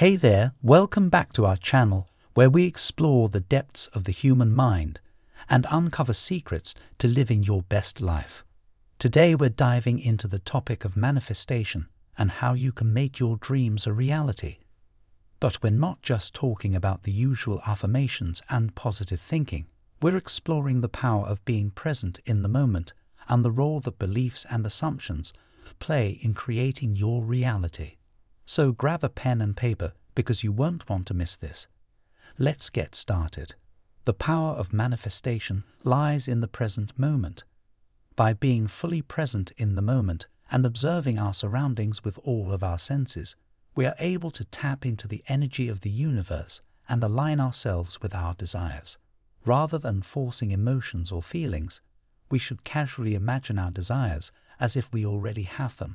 Hey there, welcome back to our channel where we explore the depths of the human mind and uncover secrets to living your best life. Today we're diving into the topic of manifestation and how you can make your dreams a reality. But we're not just talking about the usual affirmations and positive thinking. We're exploring the power of being present in the moment and the role that beliefs and assumptions play in creating your reality. So grab a pen and paper because you won't want to miss this. Let's get started. The power of manifestation lies in the present moment. By being fully present in the moment and observing our surroundings with all of our senses, we are able to tap into the energy of the universe and align ourselves with our desires. Rather than forcing emotions or feelings, we should casually imagine our desires as if we already have them.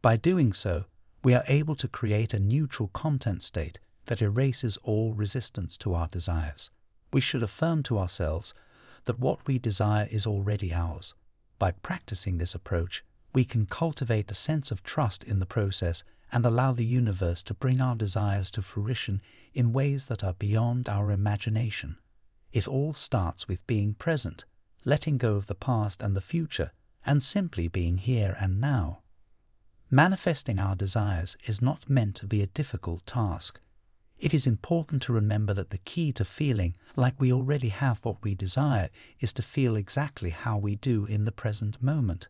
By doing so, we are able to create a neutral content state that erases all resistance to our desires. We should affirm to ourselves that what we desire is already ours. By practicing this approach, we can cultivate a sense of trust in the process and allow the universe to bring our desires to fruition in ways that are beyond our imagination. It all starts with being present, letting go of the past and the future, and simply being here and now. Manifesting our desires is not meant to be a difficult task. It is important to remember that the key to feeling like we already have what we desire is to feel exactly how we do in the present moment.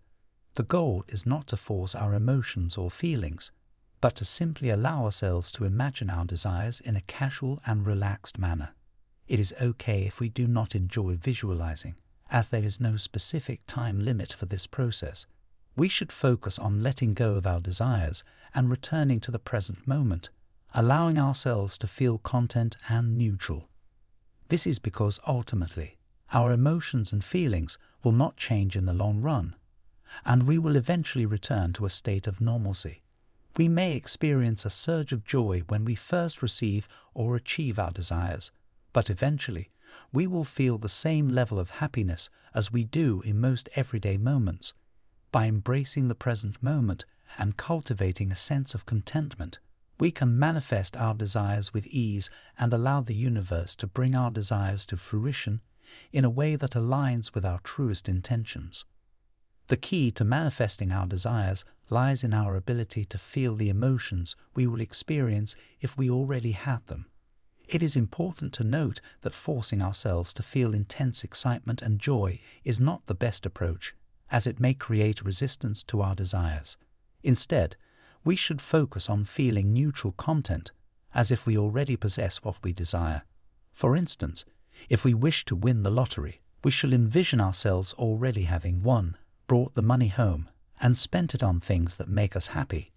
The goal is not to force our emotions or feelings, but to simply allow ourselves to imagine our desires in a casual and relaxed manner. It is okay if we do not enjoy visualizing, as there is no specific time limit for this process we should focus on letting go of our desires and returning to the present moment, allowing ourselves to feel content and neutral. This is because ultimately, our emotions and feelings will not change in the long run, and we will eventually return to a state of normalcy. We may experience a surge of joy when we first receive or achieve our desires, but eventually we will feel the same level of happiness as we do in most everyday moments by embracing the present moment and cultivating a sense of contentment, we can manifest our desires with ease and allow the universe to bring our desires to fruition in a way that aligns with our truest intentions. The key to manifesting our desires lies in our ability to feel the emotions we will experience if we already have them. It is important to note that forcing ourselves to feel intense excitement and joy is not the best approach as it may create resistance to our desires. Instead, we should focus on feeling neutral content as if we already possess what we desire. For instance, if we wish to win the lottery, we shall envision ourselves already having won, brought the money home, and spent it on things that make us happy.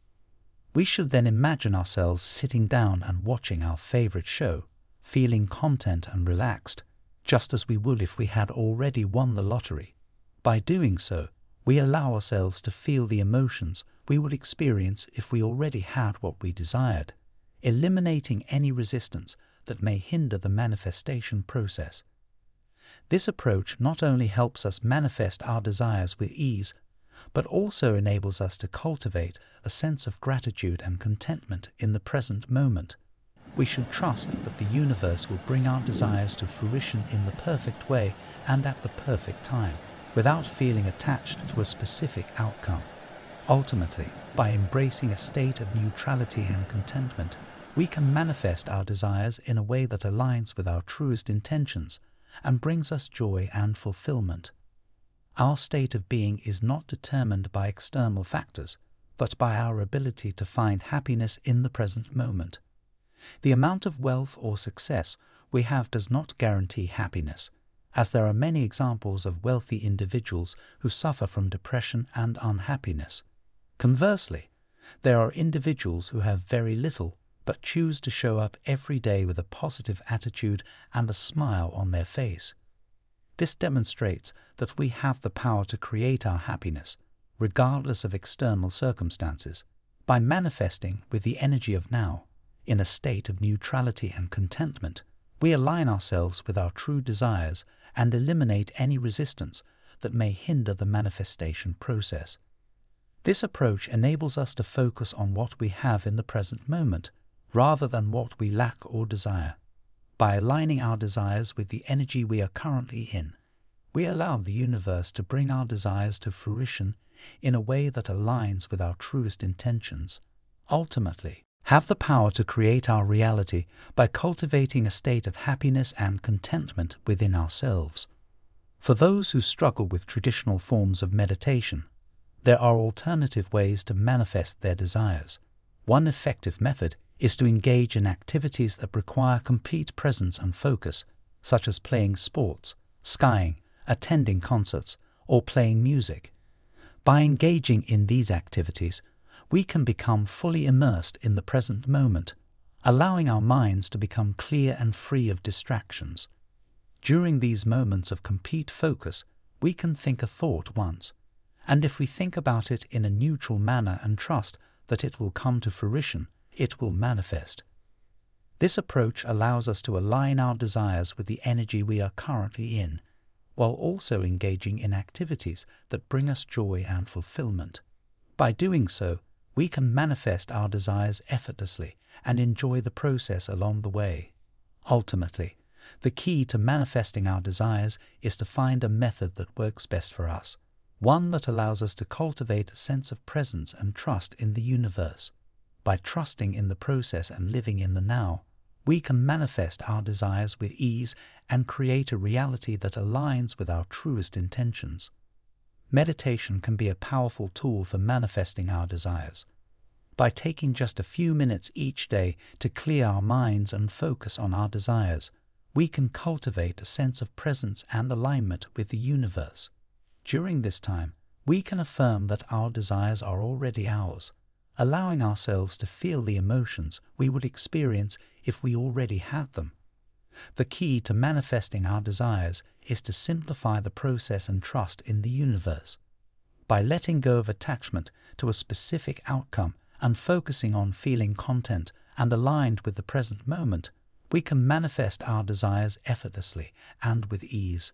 We should then imagine ourselves sitting down and watching our favorite show, feeling content and relaxed, just as we would if we had already won the lottery. By doing so, we allow ourselves to feel the emotions we would experience if we already had what we desired, eliminating any resistance that may hinder the manifestation process. This approach not only helps us manifest our desires with ease, but also enables us to cultivate a sense of gratitude and contentment in the present moment. We should trust that the universe will bring our desires to fruition in the perfect way and at the perfect time without feeling attached to a specific outcome. Ultimately, by embracing a state of neutrality and contentment, we can manifest our desires in a way that aligns with our truest intentions and brings us joy and fulfillment. Our state of being is not determined by external factors, but by our ability to find happiness in the present moment. The amount of wealth or success we have does not guarantee happiness as there are many examples of wealthy individuals who suffer from depression and unhappiness. Conversely, there are individuals who have very little but choose to show up every day with a positive attitude and a smile on their face. This demonstrates that we have the power to create our happiness, regardless of external circumstances, by manifesting with the energy of now, in a state of neutrality and contentment. We align ourselves with our true desires and eliminate any resistance that may hinder the manifestation process. This approach enables us to focus on what we have in the present moment rather than what we lack or desire. By aligning our desires with the energy we are currently in, we allow the universe to bring our desires to fruition in a way that aligns with our truest intentions. Ultimately, have the power to create our reality by cultivating a state of happiness and contentment within ourselves. For those who struggle with traditional forms of meditation, there are alternative ways to manifest their desires. One effective method is to engage in activities that require complete presence and focus, such as playing sports, skiing, attending concerts, or playing music. By engaging in these activities, we can become fully immersed in the present moment, allowing our minds to become clear and free of distractions. During these moments of complete focus, we can think a thought once, and if we think about it in a neutral manner and trust that it will come to fruition, it will manifest. This approach allows us to align our desires with the energy we are currently in, while also engaging in activities that bring us joy and fulfillment. By doing so, we can manifest our desires effortlessly and enjoy the process along the way. Ultimately, the key to manifesting our desires is to find a method that works best for us, one that allows us to cultivate a sense of presence and trust in the universe. By trusting in the process and living in the now, we can manifest our desires with ease and create a reality that aligns with our truest intentions meditation can be a powerful tool for manifesting our desires. By taking just a few minutes each day to clear our minds and focus on our desires, we can cultivate a sense of presence and alignment with the universe. During this time, we can affirm that our desires are already ours, allowing ourselves to feel the emotions we would experience if we already had them. The key to manifesting our desires is to simplify the process and trust in the universe. By letting go of attachment to a specific outcome and focusing on feeling content and aligned with the present moment, we can manifest our desires effortlessly and with ease.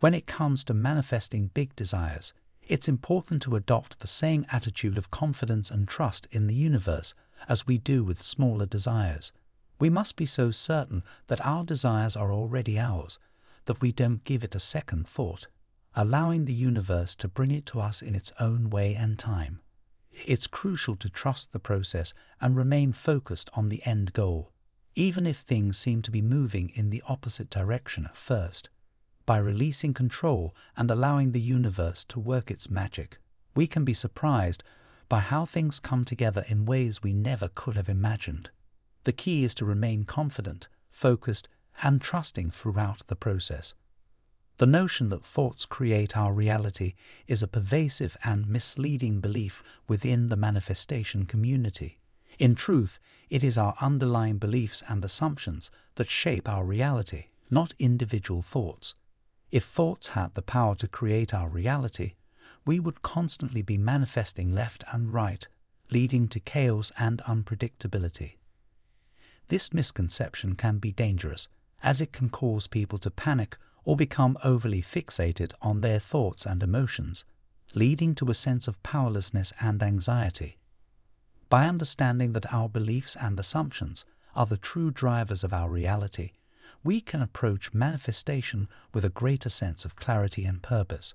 When it comes to manifesting big desires, it's important to adopt the same attitude of confidence and trust in the universe as we do with smaller desires. We must be so certain that our desires are already ours that we don't give it a second thought, allowing the universe to bring it to us in its own way and time. It's crucial to trust the process and remain focused on the end goal, even if things seem to be moving in the opposite direction at first. By releasing control and allowing the universe to work its magic, we can be surprised by how things come together in ways we never could have imagined. The key is to remain confident, focused, and trusting throughout the process. The notion that thoughts create our reality is a pervasive and misleading belief within the manifestation community. In truth, it is our underlying beliefs and assumptions that shape our reality, not individual thoughts. If thoughts had the power to create our reality, we would constantly be manifesting left and right, leading to chaos and unpredictability. This misconception can be dangerous, as it can cause people to panic or become overly fixated on their thoughts and emotions, leading to a sense of powerlessness and anxiety. By understanding that our beliefs and assumptions are the true drivers of our reality, we can approach manifestation with a greater sense of clarity and purpose.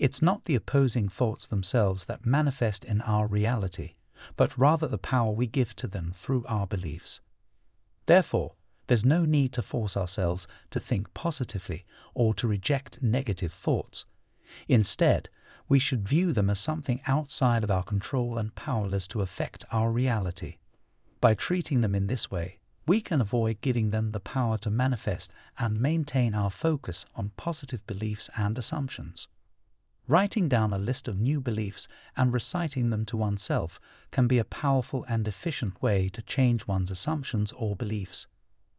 It's not the opposing thoughts themselves that manifest in our reality, but rather the power we give to them through our beliefs. Therefore, there's no need to force ourselves to think positively or to reject negative thoughts. Instead, we should view them as something outside of our control and powerless to affect our reality. By treating them in this way, we can avoid giving them the power to manifest and maintain our focus on positive beliefs and assumptions. Writing down a list of new beliefs and reciting them to oneself can be a powerful and efficient way to change one's assumptions or beliefs,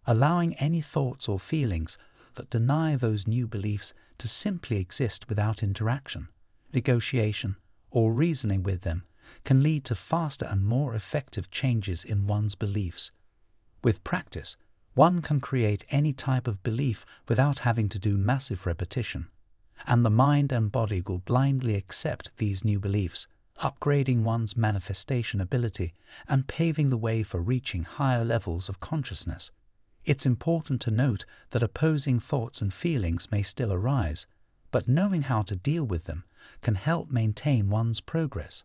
allowing any thoughts or feelings that deny those new beliefs to simply exist without interaction, negotiation, or reasoning with them can lead to faster and more effective changes in one's beliefs. With practice, one can create any type of belief without having to do massive repetition and the mind and body will blindly accept these new beliefs, upgrading one's manifestation ability and paving the way for reaching higher levels of consciousness. It's important to note that opposing thoughts and feelings may still arise, but knowing how to deal with them can help maintain one's progress.